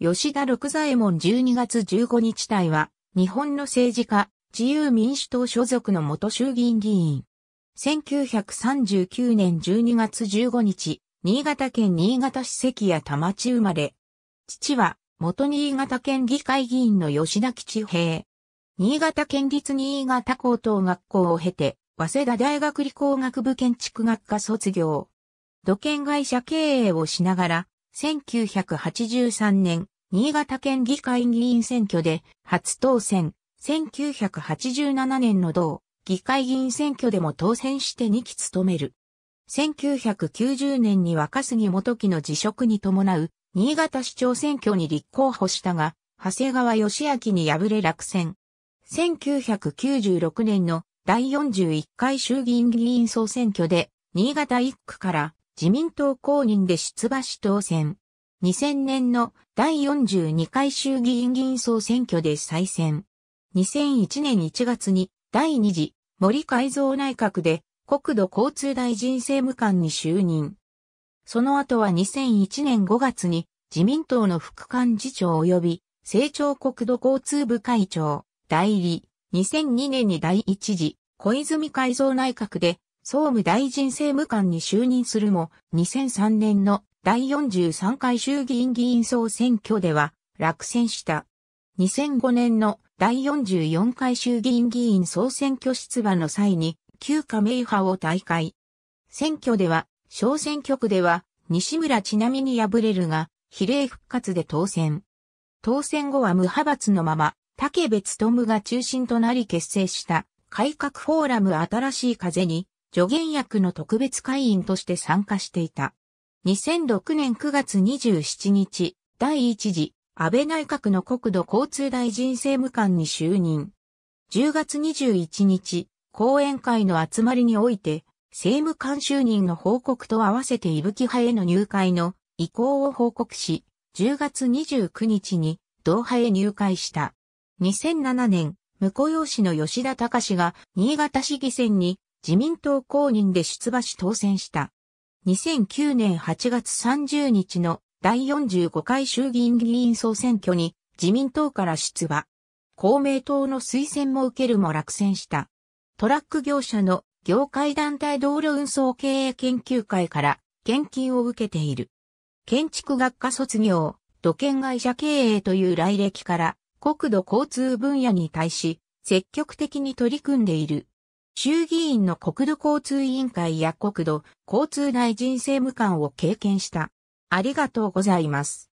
吉田六左衛門12月15日隊は、日本の政治家、自由民主党所属の元衆議院議員。1939年12月15日、新潟県新潟市関谷田町生まれ。父は、元新潟県議会議員の吉田吉平。新潟県立新潟高等学校を経て、早稲田大学理工学部建築学科卒業。土建会社経営をしながら、1983年、新潟県議会議員選挙で初当選。1987年の同、議会議員選挙でも当選して2期務める。1990年に若杉元樹の辞職に伴う、新潟市長選挙に立候補したが、長谷川義明に敗れ落選。1996年の第41回衆議院議員総選挙で、新潟1区から自民党公認で出馬し当選。2000年の第42回衆議院議員総選挙で再選。2001年1月に第2次森改造内閣で国土交通大臣政務官に就任。その後は2001年5月に自民党の副幹事長及び政調国土交通部会長代理。2002年に第1次小泉改造内閣で総務大臣政務官に就任するも、2003年の第43回衆議院議員総選挙では落選した。2005年の第44回衆議院議員総選挙出馬の際に、旧加盟派を大会。選挙では、小選挙区では、西村ちなみに敗れるが、比例復活で当選。当選後は無派閥のまま、竹部務が中心となり結成した改革フォーラム新しい風に助言役の特別会員として参加していた。2006年9月27日、第一次安倍内閣の国土交通大臣政務官に就任。10月21日、講演会の集まりにおいて、政務官就任の報告と合わせて伊吹派への入会の意向を報告し、10月29日に同派へ入会した。2007年、婿養子の吉田隆が新潟市議選に自民党公認で出馬し当選した。2009年8月30日の第45回衆議院議員総選挙に自民党から出馬。公明党の推薦も受けるも落選した。トラック業者の業界団体道路運送経営研究会から献金を受けている。建築学科卒業、土建会社経営という来歴から国土交通分野に対し積極的に取り組んでいる。衆議院の国土交通委員会や国土交通大臣政務官を経験した。ありがとうございます。